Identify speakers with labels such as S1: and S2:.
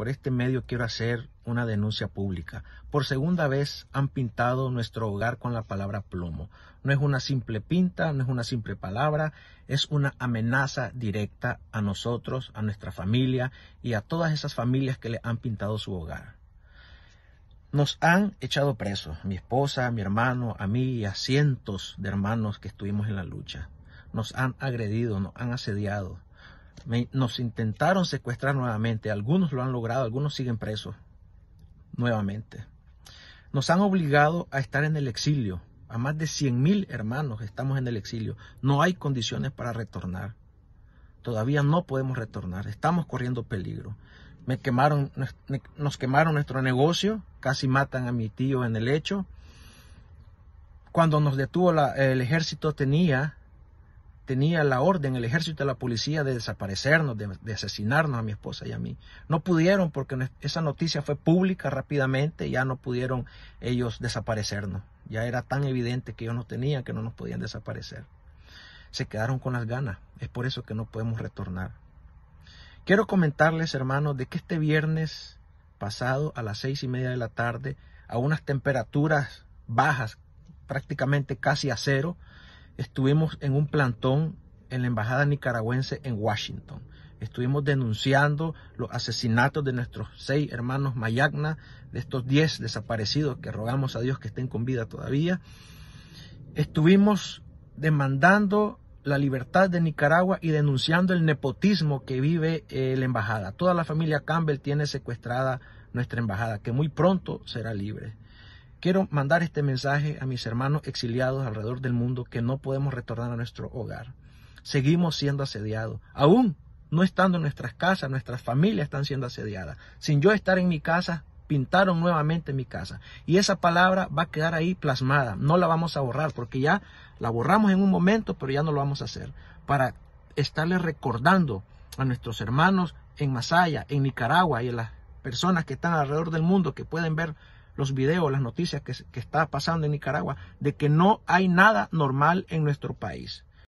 S1: por este medio quiero hacer una denuncia pública. Por segunda vez han pintado nuestro hogar con la palabra plomo. No es una simple pinta, no es una simple palabra, es una amenaza directa a nosotros, a nuestra familia y a todas esas familias que le han pintado su hogar. Nos han echado presos, mi esposa, mi hermano, a mí y a cientos de hermanos que estuvimos en la lucha. Nos han agredido, nos han asediado nos intentaron secuestrar nuevamente. Algunos lo han logrado, algunos siguen presos nuevamente. Nos han obligado a estar en el exilio. A más de mil hermanos estamos en el exilio. No hay condiciones para retornar. Todavía no podemos retornar. Estamos corriendo peligro. Me nos quemaron nuestro negocio. Casi matan a mi tío en el hecho. Cuando nos detuvo el ejército tenía tenía la orden, el ejército y la policía de desaparecernos, de, de, asesinarnos a mi esposa y a mí. No pudieron porque esa noticia fue pública rápidamente, ya no pudieron ellos desaparecernos. Ya era tan evidente que ellos no tenían, que no nos podían desaparecer. Se quedaron con las ganas, es por eso que no podemos retornar. Quiero comentarles, hermanos, de que este viernes pasado a las seis y media de la tarde, a unas temperaturas bajas, prácticamente casi a cero, estuvimos en un plantón en la Embajada Nicaragüense en Washington. Estuvimos denunciando los asesinatos de nuestros seis hermanos Mayagna, de estos diez desaparecidos que rogamos a Dios que estén con vida todavía. Estuvimos demandando la libertad de Nicaragua y denunciando el nepotismo que vive eh, la embajada. Toda la familia Campbell tiene secuestrada nuestra embajada, que muy pronto será libre. Quiero mandar este mensaje a mis hermanos exiliados alrededor del mundo que no podemos retornar a nuestro hogar. Seguimos siendo asediados. Aún no estando en nuestras casas, nuestras familias están siendo asediadas. Sin yo estar en mi casa, pintaron nuevamente mi casa. Y esa palabra va a quedar ahí plasmada. No la vamos a borrar porque ya la borramos en un momento, pero ya no lo vamos a hacer. Para estarle recordando a nuestros hermanos en Masaya, en Nicaragua y a las personas que están alrededor del mundo que pueden ver los videos, las noticias que, que está pasando en Nicaragua, de que no hay nada normal en nuestro país.